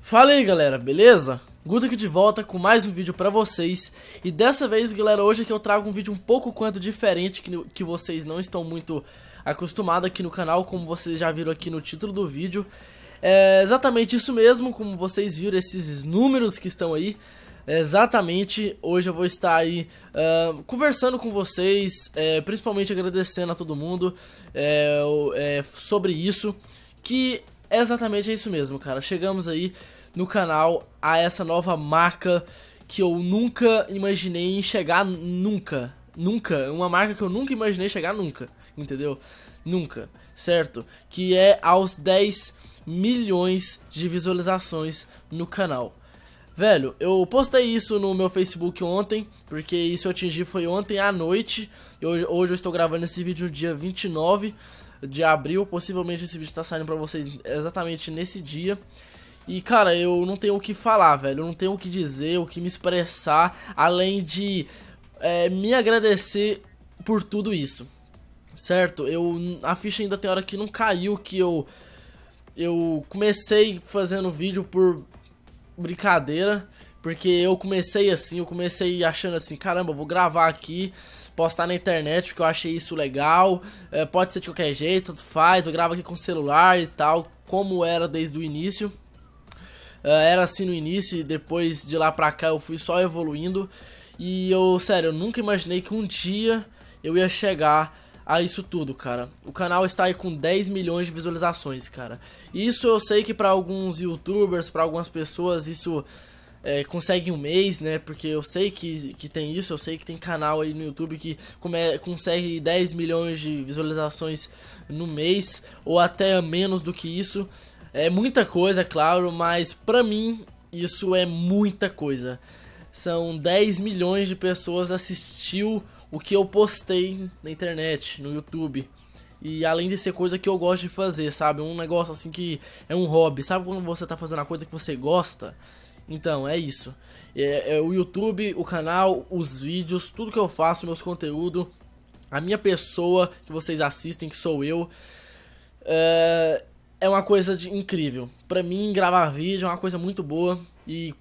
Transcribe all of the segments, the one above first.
Fala aí galera, beleza? Guto aqui de volta com mais um vídeo pra vocês E dessa vez galera, hoje aqui eu trago um vídeo um pouco quanto diferente Que, que vocês não estão muito acostumados aqui no canal Como vocês já viram aqui no título do vídeo É exatamente isso mesmo, como vocês viram esses números que estão aí Exatamente, hoje eu vou estar aí uh, conversando com vocês, é, principalmente agradecendo a todo mundo é, é, sobre isso, que é exatamente é isso mesmo, cara. Chegamos aí no canal a essa nova marca que eu nunca imaginei chegar nunca, nunca, uma marca que eu nunca imaginei chegar nunca, entendeu? Nunca, certo? Que é aos 10 milhões de visualizações no canal. Velho, eu postei isso no meu Facebook ontem, porque isso eu atingi foi ontem à noite. E hoje, hoje eu estou gravando esse vídeo dia 29 de abril. Possivelmente esse vídeo está saindo para vocês exatamente nesse dia. E cara, eu não tenho o que falar, velho. Eu não tenho o que dizer, o que me expressar, além de é, me agradecer por tudo isso. Certo? Eu a ficha ainda tem hora que não caiu que eu eu comecei fazendo vídeo por brincadeira, porque eu comecei assim, eu comecei achando assim, caramba, vou gravar aqui, postar na internet porque eu achei isso legal, é, pode ser de qualquer jeito, tanto faz, eu gravo aqui com celular e tal, como era desde o início. É, era assim no início e depois de lá pra cá eu fui só evoluindo. E eu, sério, eu nunca imaginei que um dia eu ia chegar a isso tudo, cara. O canal está aí com 10 milhões de visualizações, cara. Isso eu sei que para alguns youtubers, para algumas pessoas, isso é, consegue um mês, né? Porque eu sei que, que tem isso, eu sei que tem canal aí no YouTube que come, consegue 10 milhões de visualizações no mês, ou até menos do que isso. É muita coisa, é claro, mas pra mim isso é muita coisa. São 10 milhões de pessoas assistiu o que eu postei na internet, no YouTube. E além de ser coisa que eu gosto de fazer, sabe? Um negócio assim que é um hobby. Sabe quando você tá fazendo a coisa que você gosta? Então, é isso. É, é o YouTube, o canal, os vídeos, tudo que eu faço, meus conteúdos, a minha pessoa que vocês assistem, que sou eu. É, é uma coisa de incrível. Pra mim, gravar vídeo é uma coisa muito boa. E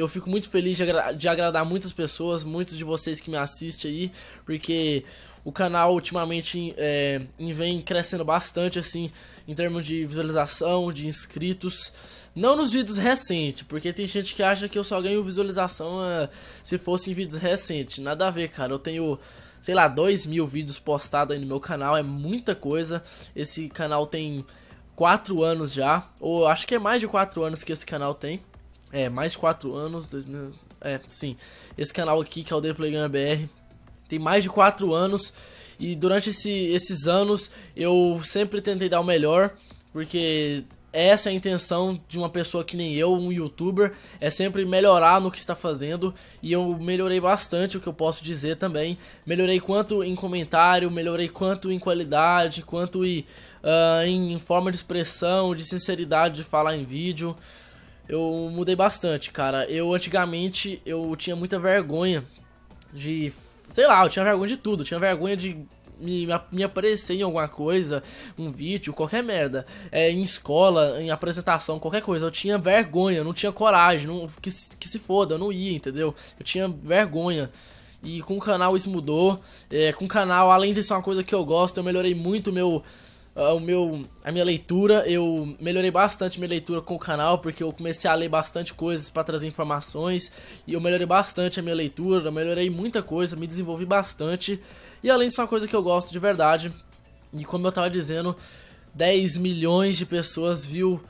eu fico muito feliz de, agra de, agradar muitas pessoas, muitos de vocês que me assistem aí, porque o canal ultimamente é, vem crescendo bastante, assim, em termos de visualização, de inscritos. Não nos vídeos recentes, porque tem gente que acha que eu só ganho visualização uh, se fosse em vídeos recentes. Nada a ver, cara. Eu tenho sei lá, 2 mil vídeos postados aí no meu canal, é muita coisa. Esse canal tem 4 anos já, ou acho que é mais de 4 anos que esse canal tem é, mais 4 anos, 2000, é, sim, esse canal aqui que é o The Playground BR, tem mais de 4 anos e durante esse, esses anos eu sempre tentei dar o melhor, porque essa é a intenção de uma pessoa que nem eu, um youtuber, é sempre melhorar no que está fazendo e eu melhorei bastante o que eu posso dizer também. Melhorei quanto em comentário, melhorei quanto em qualidade, quanto em, uh, ah, em forma de expressão, de sinceridade de falar em vídeo eu mudei bastante, cara. Eu antigamente eu tinha muita vergonha de. Sei lá, eu tinha vergonha de tudo. Eu tinha vergonha de me, me aparecer em alguma coisa, um vídeo, qualquer merda. É, em escola, em apresentação, qualquer coisa. Eu tinha vergonha, não tinha coragem. Não, que, que se foda, eu não ia, entendeu? Eu tinha vergonha. E com o canal isso mudou. É, com o canal, além de ser uma coisa que eu gosto, eu melhorei muito meu ah, o meu, a minha leitura. Eu melhorei bastante minha leitura com o canal, porque eu comecei a ler bastante coisas para trazer informações. E eu melhorei bastante a minha leitura, eu melhorei muita coisa, me desenvolvi bastante. E além disso, é uma coisa que eu gosto de verdade. E como eu tava dizendo, 10 milhões de pessoas viu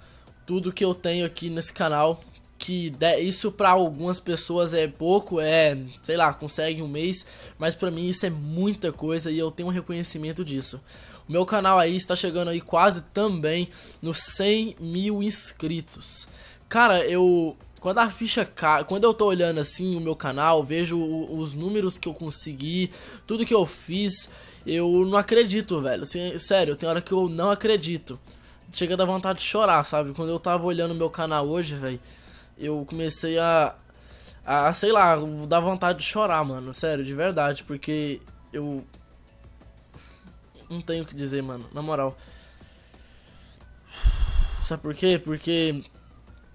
tudo que eu tenho aqui nesse canal. Que isso para algumas pessoas é pouco, é, sei lá, consegue um mês, mas para mim isso é muita coisa e eu tenho um reconhecimento disso. Meu canal aí está chegando aí quase também nos 100 mil inscritos. Cara, eu... Quando a ficha cai, quando eu tô olhando assim o meu canal, vejo o, os números que eu consegui, tudo que eu fiz, eu não acredito, velho. Assim, sério, tem hora que eu não acredito. Chega da vontade de chorar, sabe? Quando eu tava olhando o meu canal hoje, velho, eu comecei a, a, sei lá, dar vontade de chorar, mano. Sério, de verdade, porque eu não tenho o que dizer, mano. Na moral. Sabe por quê? Porque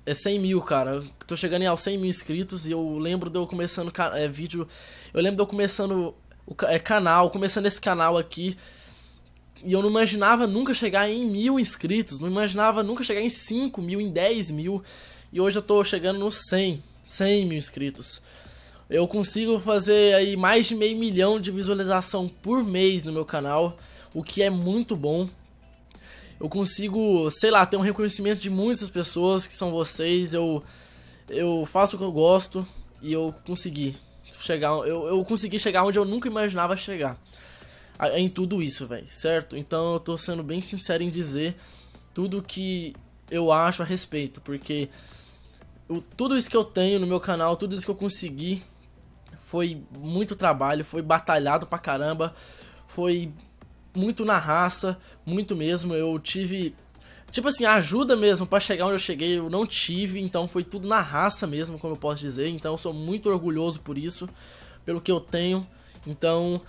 é 100 mil, cara. Eu tô chegando aos 100 mil inscritos e eu lembro de eu começando é, vídeo. Eu lembro de eu começando o é, canal, começando esse canal aqui. E eu não imaginava nunca chegar em mil inscritos. Não imaginava nunca chegar em 5 mil, em 10 mil. E hoje eu tô chegando nos 100. 100 mil inscritos. Eu consigo fazer aí mais de meio milhão de visualização por mês no meu canal, o que é muito bom. Eu consigo, sei lá, ter um reconhecimento de muitas pessoas que são vocês. Eu eu faço o que eu gosto e eu consegui chegar, eu, eu consegui chegar onde eu nunca imaginava chegar. Em tudo isso, velho, certo? Então eu tô sendo bem sincero em dizer tudo que eu acho a respeito, porque eu, tudo isso que eu tenho no meu canal, tudo isso que eu consegui foi muito trabalho, foi batalhado pra caramba, foi muito na raça, muito mesmo. Eu tive tipo assim, ajuda mesmo para chegar onde eu cheguei, eu não tive, então foi tudo na raça mesmo, como eu posso dizer. Então eu sou muito orgulhoso por isso, pelo que eu tenho. Então,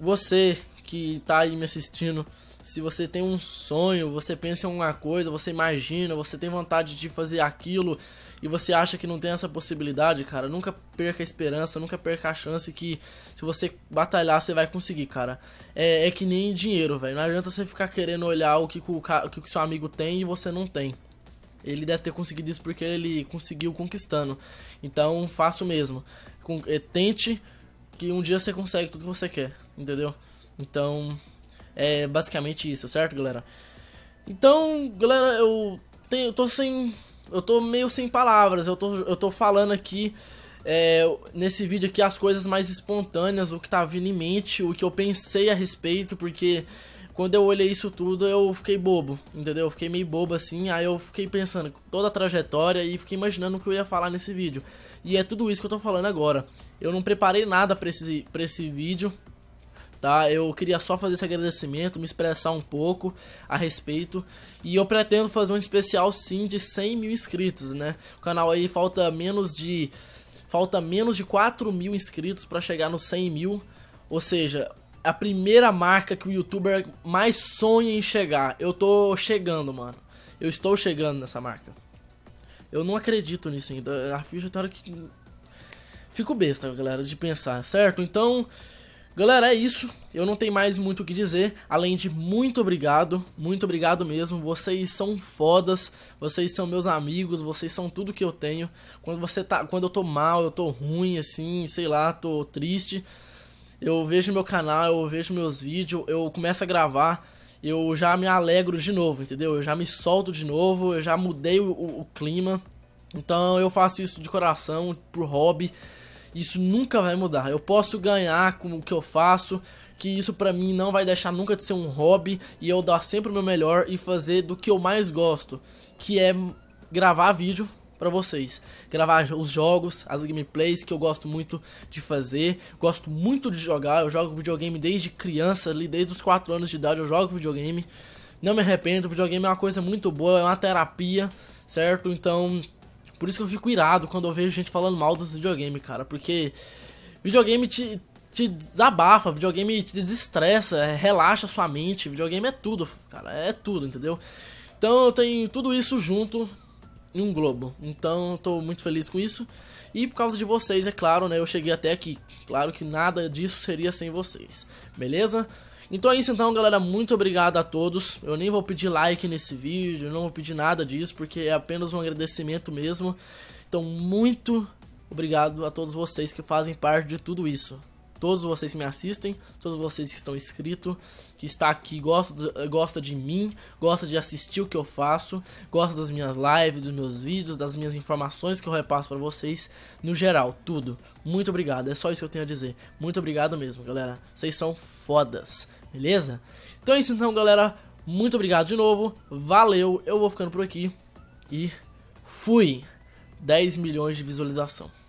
você que tá aí me assistindo, se você tem um sonho, você pensa em alguma coisa, você imagina, você tem vontade de fazer aquilo e você acha que não tem essa possibilidade, cara, nunca perca a esperança, nunca perca a chance que se você batalhar você vai conseguir, cara. É, é que nem dinheiro, velho. Não adianta você ficar querendo olhar o que o, o que o seu amigo tem e você não tem. Ele deve ter conseguido isso porque ele conseguiu conquistando. Então, faça o mesmo. É, tente que um dia você consegue tudo que você quer, entendeu? Então, é basicamente isso, certo, galera? Então, galera, eu, tenho, eu tô sem. Eu tô meio sem palavras. Eu tô, eu tô falando aqui é, nesse vídeo aqui as coisas mais espontâneas, o que tá vindo em mente, o que eu pensei a respeito, porque quando eu olhei isso tudo eu fiquei bobo, entendeu? Eu fiquei meio bobo assim, aí eu fiquei pensando toda a trajetória e fiquei imaginando o que eu ia falar nesse vídeo. E é tudo isso que eu tô falando agora. Eu não preparei nada pra esse, pra esse vídeo, tá? Eu queria só fazer esse agradecimento, me expressar um pouco a respeito. E eu pretendo fazer um especial sim de 100 mil inscritos, né? O canal aí falta menos de. Falta menos de 4 mil inscritos para chegar nos 100 mil. Ou seja, a primeira marca que o youtuber mais sonha em chegar. Eu tô chegando, mano. Eu estou chegando nessa marca. Eu não acredito nisso ainda. A ficha tá que. Fico besta, galera, de pensar, certo? Então, Galera, é isso. Eu não tenho mais muito o que dizer, além de muito obrigado, muito obrigado mesmo. Vocês são fodas, vocês são meus amigos, vocês são tudo que eu tenho. Quando você tá, quando eu tô mal, eu tô ruim assim, sei lá, tô triste, eu vejo meu canal, eu vejo meus vídeos, eu começo a gravar, eu já me alegro de novo, entendeu? Eu já me solto de novo, eu já mudei o, o, o clima. Então eu faço isso de coração, por hobby. Isso nunca vai mudar. Eu posso ganhar com o que eu faço, que isso para mim não vai deixar nunca de ser um hobby e eu dar sempre o meu melhor e fazer do que eu mais gosto, que é gravar vídeo para vocês, gravar os jogos, as gameplays que eu gosto muito de fazer, gosto muito de jogar, eu jogo videogame desde criança, ali desde os 4 anos de idade eu jogo videogame. Não me arrependo, videogame é uma coisa muito boa, é uma terapia, certo? Então, por isso que eu fico irado quando eu vejo gente falando mal dos videogames, cara. Porque videogame te, te desabafa, videogame te desestressa, é, relaxa sua mente. Videogame é tudo, cara. É tudo, entendeu? Então eu tenho tudo isso junto em um globo. Então eu tô muito feliz com isso. E por causa de vocês, é claro, né? Eu cheguei até aqui. Claro que nada disso seria sem vocês. Beleza? Então é isso então, galera. Muito obrigado a todos. Eu nem vou pedir like nesse vídeo, não vou pedir nada disso, porque é apenas um agradecimento mesmo. Então, muito obrigado a todos vocês que fazem parte de tudo isso. Todos vocês que me assistem, todos vocês que estão inscritos, que está aqui, gosta, gosta de mim, gosta de assistir o que eu faço, gosta das minhas lives, dos meus vídeos, das minhas informações que eu repasso para vocês, no geral, tudo. Muito obrigado, é só isso que eu tenho a dizer. Muito obrigado mesmo, galera. Vocês são fodas beleza? Então é isso então, galera. Muito obrigado de novo. Valeu, eu vou ficando por aqui. E fui! 10 milhões de visualização.